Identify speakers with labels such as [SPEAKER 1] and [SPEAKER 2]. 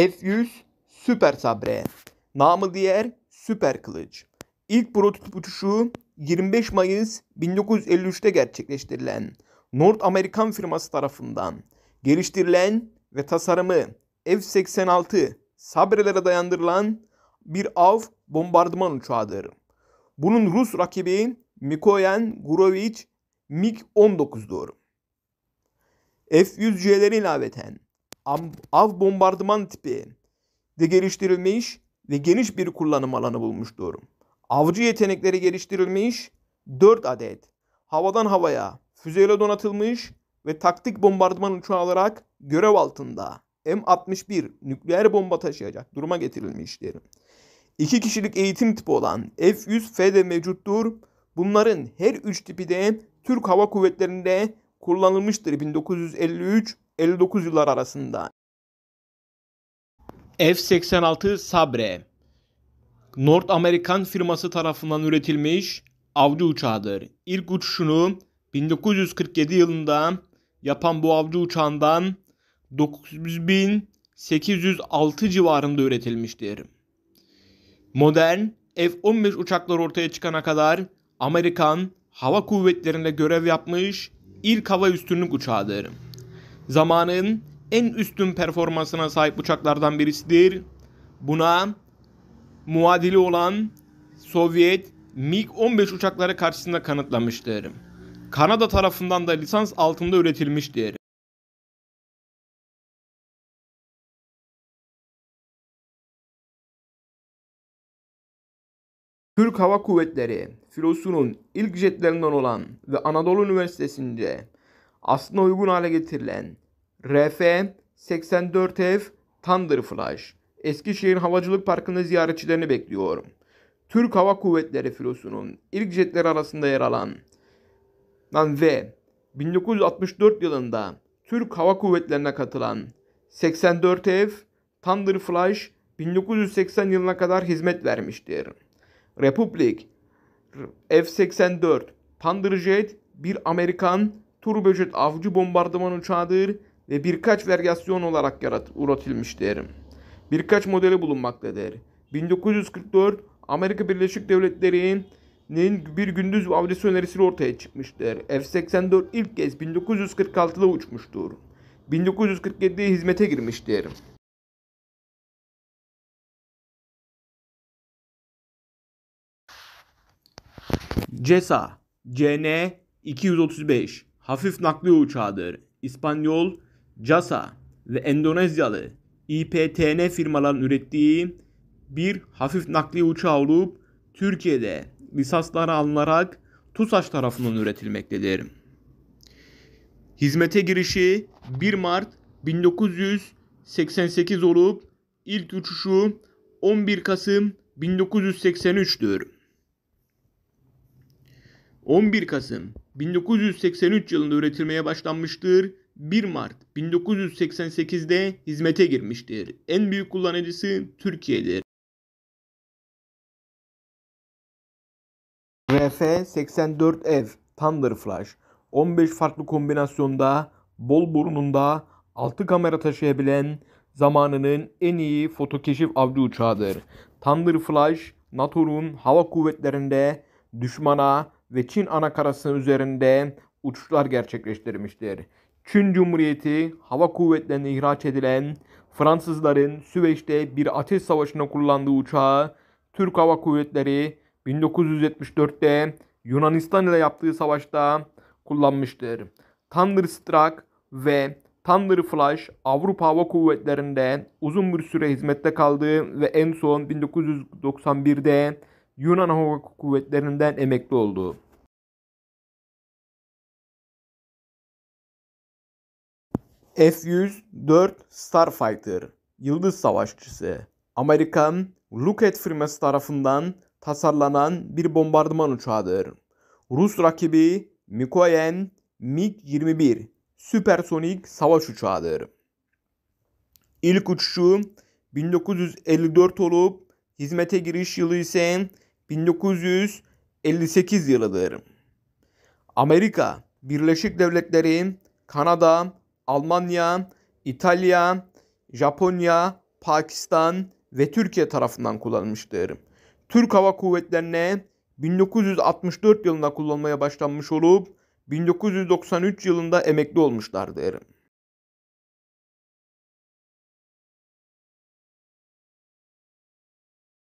[SPEAKER 1] F100 Süper Sabre. Namı diğer Süper Kılıç. İlk prototip uçuşu 25 Mayıs 1953'te gerçekleştirilen North Amerikan firması tarafından geliştirilen ve tasarımı F-86 Sabre'lere dayandırılan bir av bombardıman uçağıdır. Bunun Rus rakibi Mikoyan Gurovich MiG-19'dur. F-100C'leri ilaveten av bombardıman tipi de geliştirilmiş ve geniş bir kullanım alanı bulmuştur. Avcı yetenekleri geliştirilmiş 4 adet. Havadan havaya füzeyle donatılmış ve taktik bombardıman uçağı olarak görev altında M61 nükleer bomba taşıyacak duruma getirilmiştir. İki kişilik eğitim tipi olan F-100F de mevcuttur. Bunların her üç tipi de Türk Hava Kuvvetleri'nde kullanılmıştır 1953 59 yıllar arasında. F-86 Sabre North Amerikan firması tarafından üretilmiş avcı uçağıdır. İlk uçuşunu 1947 yılında yapan bu avcı uçağından 9806 civarında üretilmiştir. Modern F-15 uçaklar ortaya çıkana kadar Amerikan Hava Kuvvetleri'nde görev yapmış ilk hava üstünlük uçağıdır zamanın en üstün performansına sahip uçaklardan birisidir. Buna muadili olan Sovyet MiG-15 uçakları karşısında kanıtlamıştır. Kanada tarafından da lisans altında üretilmiştir. Türk Hava Kuvvetleri filosunun ilk jetlerinden olan ve Anadolu Üniversitesi'nde aslına uygun hale getirilen RF-84F Thunderflash Eskişehir Havacılık Parkı'nda ziyaretçilerini bekliyor. Türk Hava Kuvvetleri filosunun ilk jetleri arasında yer alan ve 1964 yılında Türk Hava Kuvvetleri'ne katılan 84F Thunderflash 1980 yılına kadar hizmet vermiştir. Republic F-84 Thunderjet bir Amerikan turbojët avcı bombardıman uçağıdır ve birkaç varyasyon olarak yarat üretilmiştir. Birkaç modeli bulunmaktadır. 1944 Amerika Birleşik Devletleri'nin bir gündüz avcısı önerisi ortaya çıkmıştır. F-84 ilk kez 1946'da uçmuştur. 1947'de hizmete girmiştir. CESA CN 235 hafif nakliye uçağıdır. İspanyol CASA ve Endonezyalı IPTN firmaların ürettiği bir hafif nakliye uçağı olup Türkiye'de lisanslara alınarak TUSAŞ tarafından üretilmektedir. Hizmete girişi 1 Mart 1988 olup ilk uçuşu 11 Kasım 1983'tür. 11 Kasım 1983 yılında üretilmeye başlanmıştır. 1 Mart 1988'de hizmete girmiştir. En büyük kullanıcısı Türkiye'dir. RF84F Thunder Flash 15 farklı kombinasyonda bol burnunda 6 kamera taşıyabilen zamanının en iyi fotokeşif avcı uçağıdır. Thunder Flash NATO'nun hava kuvvetlerinde düşmana ve Çin anakarası üzerinde uçuşlar gerçekleştirmiştir. Çin Cumhuriyeti Hava Kuvvetleri'ne ihraç edilen Fransızların Süveyş'te bir ateş savaşına kullandığı uçağı Türk Hava Kuvvetleri 1974'te Yunanistan ile yaptığı savaşta kullanmıştır. Thunderstruck ve Thunder Flash Avrupa Hava Kuvvetleri'nde uzun bir süre hizmette kaldı ve en son 1991'de Yunan Hava Kuvvetleri'nden emekli oldu. F-104 Starfighter Yıldız Savaşçısı Amerikan Lockheed firması tarafından tasarlanan bir bombardıman uçağıdır. Rus rakibi Mikoyen MiG-21 süpersonik savaş uçağıdır. İlk uçuşu 1954 olup hizmete giriş yılı ise 1958 yılıdır. Amerika Birleşik Devletleri, Kanada, Almanya, İtalya, Japonya, Pakistan ve Türkiye tarafından kullanılmıştır. Türk Hava Kuvvetlerine 1964 yılında kullanmaya başlanmış olup 1993 yılında emekli olmuşlardır.